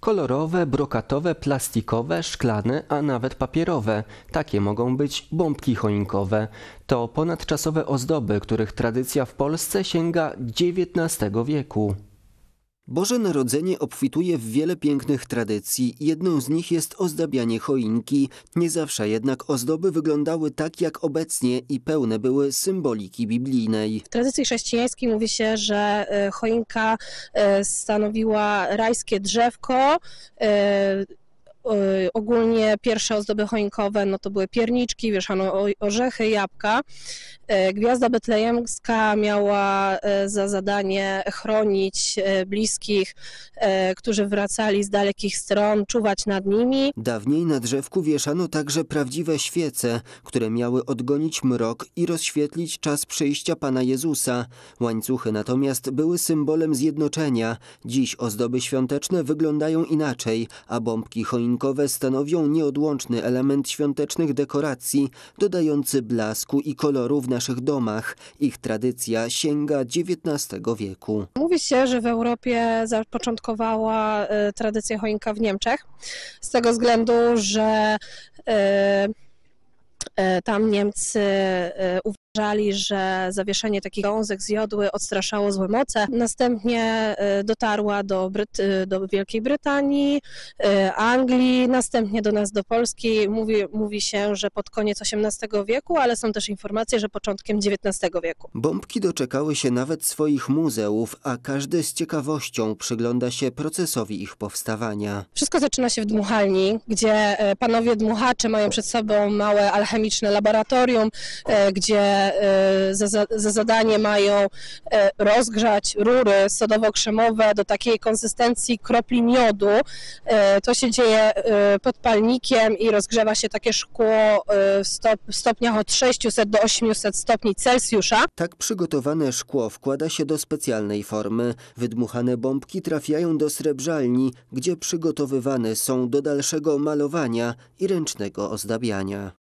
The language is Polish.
Kolorowe, brokatowe, plastikowe, szklane, a nawet papierowe. Takie mogą być bombki choinkowe. To ponadczasowe ozdoby, których tradycja w Polsce sięga XIX wieku. Boże Narodzenie obfituje w wiele pięknych tradycji. Jedną z nich jest ozdabianie choinki. Nie zawsze jednak ozdoby wyglądały tak jak obecnie i pełne były symboliki biblijnej. W tradycji chrześcijańskiej mówi się, że e, choinka e, stanowiła rajskie drzewko e, Y, ogólnie pierwsze ozdoby choinkowe, no to były pierniczki, wieszano orzechy, jabłka. Y, gwiazda Betlejemska miała y, za zadanie chronić bliskich, którzy wracali z dalekich stron, czuwać nad nimi. Dawniej na drzewku wieszano także prawdziwe świece, które miały odgonić mrok i rozświetlić czas przyjścia Pana Jezusa. Łańcuchy natomiast były symbolem zjednoczenia. Dziś ozdoby świąteczne wyglądają inaczej, a bombki choinkowe choinkowe stanowią nieodłączny element świątecznych dekoracji, dodający blasku i koloru w naszych domach. Ich tradycja sięga XIX wieku. Mówi się, że w Europie zapoczątkowała y, tradycja choinka w Niemczech, z tego względu, że y, y, tam Niemcy że zawieszenie takich gałązek z jodły odstraszało złe moce. Następnie y, dotarła do, Bryt, y, do Wielkiej Brytanii, y, Anglii, następnie do nas, do Polski. Mówi, mówi się, że pod koniec XVIII wieku, ale są też informacje, że początkiem XIX wieku. Bombki doczekały się nawet swoich muzeów, a każdy z ciekawością przygląda się procesowi ich powstawania. Wszystko zaczyna się w dmuchalni, gdzie e, panowie dmuchacze mają przed sobą małe alchemiczne laboratorium, e, gdzie E, za, za zadanie mają e, rozgrzać rury sodowo-krzemowe do takiej konsystencji kropli miodu. E, to się dzieje pod palnikiem i rozgrzewa się takie szkło w, stop, w stopniach od 600 do 800 stopni Celsjusza. Tak przygotowane szkło wkłada się do specjalnej formy. Wydmuchane bombki trafiają do srebrzalni, gdzie przygotowywane są do dalszego malowania i ręcznego ozdabiania.